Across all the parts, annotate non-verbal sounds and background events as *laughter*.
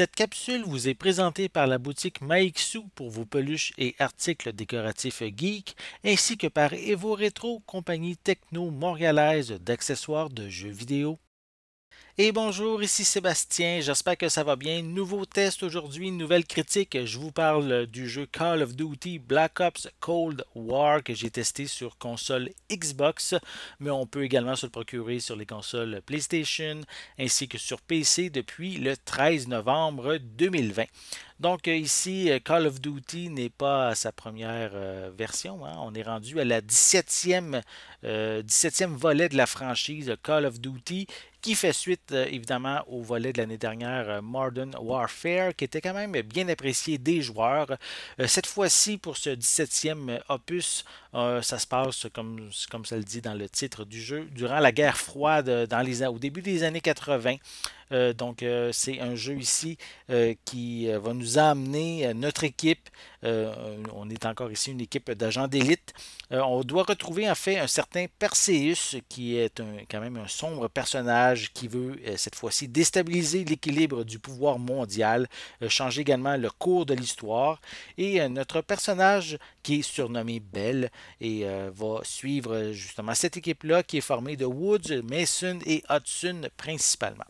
Cette capsule vous est présentée par la boutique Maïksou pour vos peluches et articles décoratifs geek, ainsi que par Evo Retro, compagnie techno montréalaise d'accessoires de jeux vidéo. Et bonjour, ici Sébastien, j'espère que ça va bien. Nouveau test aujourd'hui, nouvelle critique. Je vous parle du jeu Call of Duty Black Ops Cold War que j'ai testé sur console Xbox, mais on peut également se le procurer sur les consoles PlayStation ainsi que sur PC depuis le 13 novembre 2020. Donc euh, ici, euh, Call of Duty n'est pas sa première euh, version. Hein. On est rendu à la 17e, 17e volet de la franchise Call of Duty qui fait suite euh, évidemment au volet de l'année dernière euh, Modern Warfare, qui était quand même bien apprécié des joueurs. Euh, cette fois-ci, pour ce 17e opus, ça se passe, comme, comme ça le dit dans le titre du jeu, durant la guerre froide dans les, au début des années 80. Euh, donc, euh, c'est un jeu ici euh, qui va nous amener notre équipe. on est encore ici une équipe d'agents d'élite. on doit retrouver en fait un certain Perseus qui est quand même un sombre personnage qui veut cette fois-ci déstabiliser l'équilibre du pouvoir mondial, changer également le cours de l'histoire. Et notre personnage qui est surnommé Belle et va suivre justement cette équipe-là qui est formée de Woods, Mason et Hudson principalement.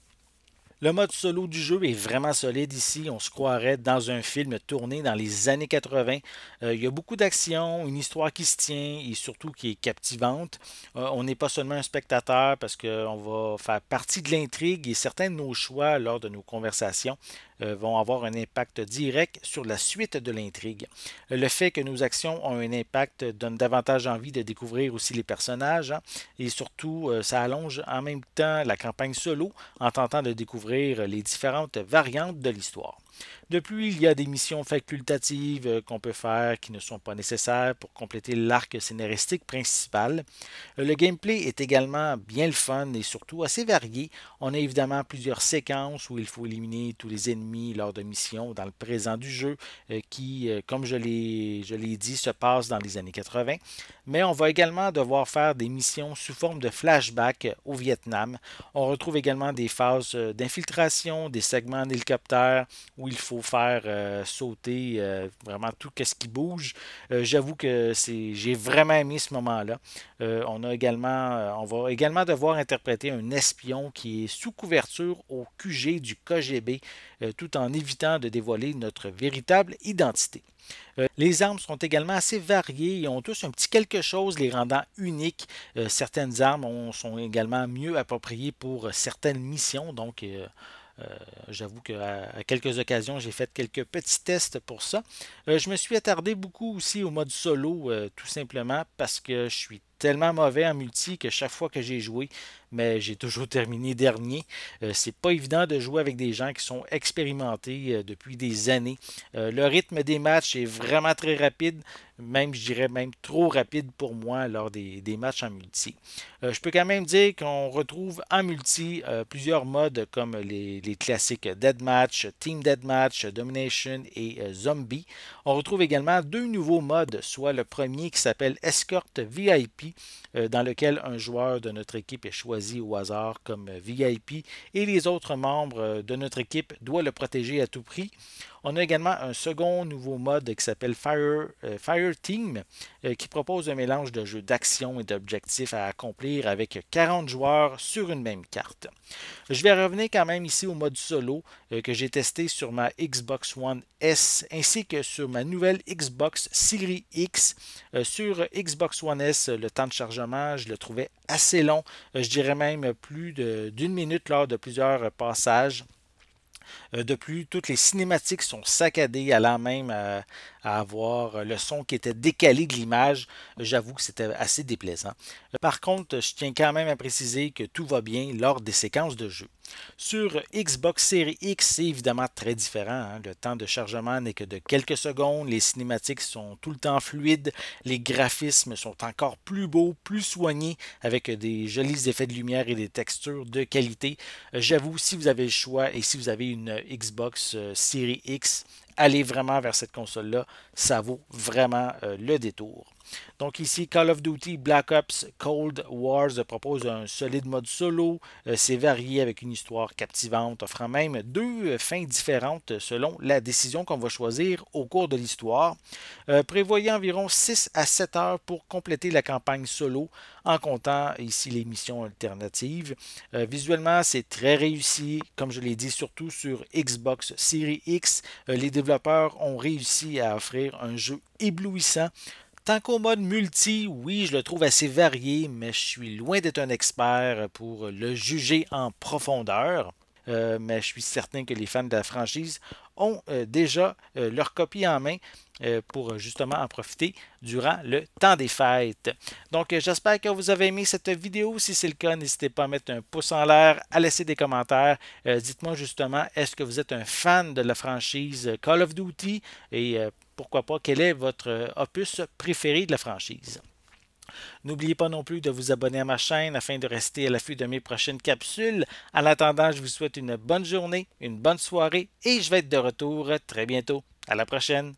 Le mode solo du jeu est vraiment solide ici. On se croirait dans un film tourné dans les années 80. Euh, il y a beaucoup d'action, une histoire qui se tient et surtout qui est captivante. Euh, on n'est pas seulement un spectateur parce qu'on va faire partie de l'intrigue et certains de nos choix lors de nos conversations euh, vont avoir un impact direct sur la suite de l'intrigue. Le fait que nos actions ont un impact donne davantage envie de découvrir aussi les personnages hein, et surtout euh, ça allonge en même temps la campagne solo en tentant de découvrir les différentes variantes de l'histoire. De plus, il y a des missions facultatives euh, qu'on peut faire qui ne sont pas nécessaires pour compléter l'arc scénaristique principal. Euh, le gameplay est également bien le fun et surtout assez varié. On a évidemment plusieurs séquences où il faut éliminer tous les ennemis lors de missions dans le présent du jeu euh, qui, comme je l'ai, dit, se passe dans les années 80. Mais on va également devoir faire des missions sous forme de flashback au Vietnam. On retrouve également des phases d'infiltration, des segments d'hélicoptère où il faut faire euh, sauter euh, vraiment tout ce qui bouge. Euh, j'avoue que j'ai vraiment aimé ce moment-là. on a également on va également devoir interpréter un espion qui est sous couverture au QG du KGB tout en évitant de dévoiler notre véritable identité. les armes sont également assez variées et ont tous un petit quelque chose les rendant uniques. certaines armes sont également mieux appropriées pour certaines missions, donc euh, j'avoue qu'à à quelques occasions, j'ai fait quelques petits tests pour ça. Euh, je me suis attardé beaucoup aussi au mode solo, euh, tout simplement parce que je suis tellement mauvais en multi que chaque fois que j'ai joué, mais j'ai toujours *laughs* terminé dernier. Euh, c'est pas évident de jouer avec des gens qui sont expérimentés euh, depuis des années. Euh, le rythme des matchs est vraiment très rapide, même je dirais même trop rapide pour moi lors des, matchs en multi. je peux quand même dire qu'on retrouve en multi plusieurs modes comme les, les classiques Deadmatch, Team dead match, Domination et Zombie. On retrouve également deux nouveaux modes, soit le premier qui s'appelle Escort VIP euh, dans lequel un joueur de notre équipe est choisi au hasard comme VIP et les autres membres euh, de notre équipe doivent le protéger à tout prix. On a également un second nouveau mode qui s'appelle Fire, euh, Team, euh, qui propose un mélange de jeux d'action et d'objectifs à accomplir avec 40 joueurs sur une même carte. Je vais revenir quand même ici au mode solo euh, que j'ai testé sur ma Xbox One S ainsi que sur ma nouvelle Xbox Series X. sur Xbox One S, le temps de chargement, je le trouvais assez long. je dirais même plus d'une minute lors de plusieurs passages. Euh, de plus, toutes les cinématiques sont saccadées, allant même euh, à, avoir euh, le son qui était décalé de l'image. J'avoue que c'était assez déplaisant. Par contre, je tiens quand même à préciser que tout va bien lors des séquences de jeu. Sur Xbox Series X, c'est évidemment très différent. Hein. Le temps de chargement n'est que de quelques secondes, les cinématiques sont tout le temps fluides, les graphismes sont encore plus beaux, plus soignés, avec des jolis effets de lumière et des textures de qualité. J'avoue, si vous avez le choix et si vous avez une une euh, Xbox euh, Series X aller vraiment vers cette console-là. Ça vaut vraiment euh, le détour. Donc ici, Call of Duty Black Ops Cold Wars propose un solide mode solo. Euh, c'est varié avec une histoire captivante, offrant même deux euh, fins différentes selon la décision qu'on va choisir au cours de l'histoire. Prévoyez environ 6 à 7 heures pour compléter la campagne solo en comptant ici les missions alternatives. visuellement, c'est très réussi, comme je l'ai dit, surtout sur Xbox Series X. les ont réussi à offrir un jeu éblouissant. Tant qu'au mode multi, oui, je le trouve assez varié, mais je suis loin d'être un expert pour le juger en profondeur. Euh, mais je suis certain que les fans de la franchise ont euh, déjà euh, leur copie en main pour justement en profiter durant le temps des fêtes. Donc j'espère que vous avez aimé cette vidéo. Si c'est le cas, n'hésitez pas à mettre un pouce en l'air, à laisser des commentaires. Dites-moi justement, est-ce que vous êtes un fan de la franchise Call of Duty et pourquoi pas, quel est votre opus préféré de la franchise? N'oubliez pas non plus de vous abonner à ma chaîne afin de rester à l'affût de mes prochaines capsules. En attendant, je vous souhaite une bonne journée, une bonne soirée et je vais être de retour très bientôt. À la prochaine!